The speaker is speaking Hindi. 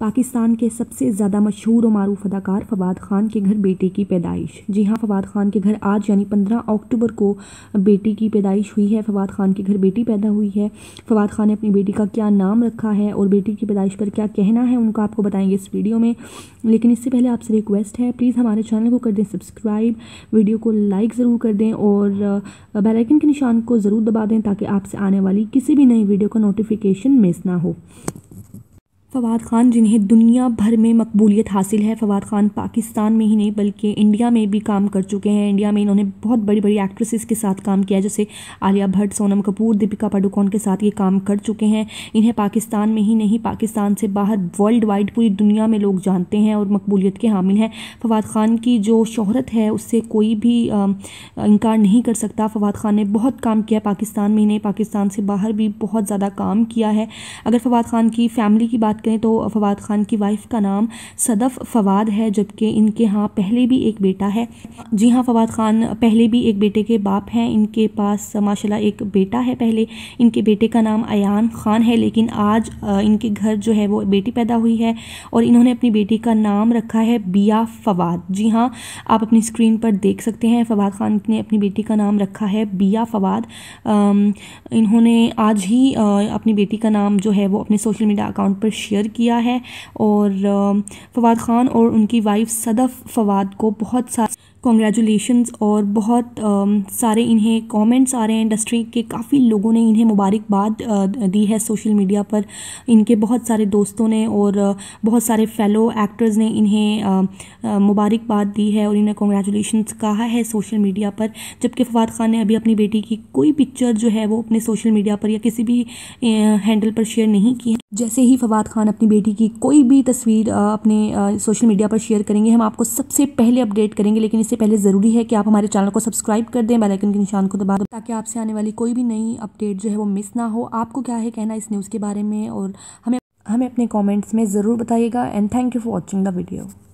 पाकिस्तान के सबसे ज़्यादा मशहूर और मरूफ अदाकार फवाद ख़ान के घर बेटे की पैदाइश जी हाँ फवाद ख़ान के घर आज यानी पंद्रह अक्टूबर को बेटी की पैदाइश हुई है फवाद ख़ान के घर बेटी पैदा हुई है फवाद ख़ान ने अपनी बेटी का क्या नाम रखा है और बेटी की पैदाइश पर क्या कहना है उनका आपको बताएंगे इस वीडियो में लेकिन इससे पहले आपसे रिक्वेस्ट है प्लीज़ हमारे चैनल को कर दें सब्सक्राइब वीडियो को लाइक ज़रूर कर दें और बेलाइकन के निशान को ज़रूर दबा दें ताकि आपसे आने वाली किसी भी नई वीडियो का नोटिफिकेशन मिस ना हो फ़वाद ख़ान जिन्हें दुनिया भर में मकबूलियत हासिल है फ़वाद ख़ान पाकिस्तान में ही नहीं बल्कि इंडिया में भी काम कर चुके हैं इंडिया में इन्होंने बहुत बड़ी बड़ी एक्ट्रेसेस के साथ काम किया जैसे आलिया भट्ट सोनम कपूर दीपिका पाडुकोन के साथ ये काम कर चुके हैं इन्हें पाकिस्तान में ही नहीं पाकिस्तान से बाहर वर्ल्ड वाइड पूरी दुनिया में लोग जानते हैं और मकबूलियत के हामिल हैं फ़वाद ख़ान की जो शहरत है उससे कोई भी इनकार नहीं कर सकता फ़वाद ख़ान ने बहुत काम किया पाकिस्तान में ही नहीं पाकिस्तान से बाहर भी बहुत ज़्यादा काम किया है अगर फ़वाद ख़ान की फ़ैमिली की बात बात करें तो फवाद ख़ान की वाइफ का नाम सदफ़ फवाद है जबकि इनके यहाँ पहले भी एक बेटा है जी हाँ फवाद ख़ान पहले भी एक बेटे के बाप हैं इनके पास माशाल्लाह एक बेटा है पहले इनके बेटे का नाम अयान ख़ान है लेकिन आज इनके घर जो है वो बेटी पैदा हुई है और इन्होंने अपनी बेटी का नाम रखा है बिया फवाद जी हाँ आप अपनी स्क्रीन पर देख सकते हैं फवाद ख़ान ने अपनी बेटी का नाम रखा है बिया फवाद इन्होंने आज ही अपनी बेटी का नाम जो है वो अपने सोशल मीडिया अकाउंट पर शेयर किया है और फवाद ख़ान और उनकी वाइफ सदफ़ फवाद को बहुत सारा कॉन्ग्रेचुलेशंस और बहुत आ, um, सारे इन्हें कमेंट्स आ रहे हैं इंडस्ट्री के काफ़ी लोगों ने इन्हें मुबारकबाद uh, दी है सोशल मीडिया पर इनके बहुत सारे दोस्तों ने और uh, बहुत सारे फेलो एक्टर्स ने इन्हें um, uh, मुबारकबाद दी है और इन्हें कॉन्ग्रेचुलेशन कहा है सोशल मीडिया पर जबकि फवाद खान ने अभी अपनी बेटी की कोई पिक्चर जो है वो अपने सोशल मीडिया पर या किसी भी हैंडल पर शेयर नहीं की है जैसे ही फवाद खान अपनी बेटी की कोई भी तस्वीर अपने सोशल मीडिया पर शेयर करेंगे हम आपको सबसे पहले अपडेट करेंगे लेकिन से पहले ज़रूरी है कि आप हमारे चैनल को सब्सक्राइब कर दें बेलाइकन के निशान को दबा दें ताकि आपसे आने वाली कोई भी नई अपडेट जो है वो मिस ना हो आपको क्या है कहना इस न्यूज़ के बारे में और हमें हमें अपने कॉमेंट्स में ज़रूर बताइएगा and thank you for watching the video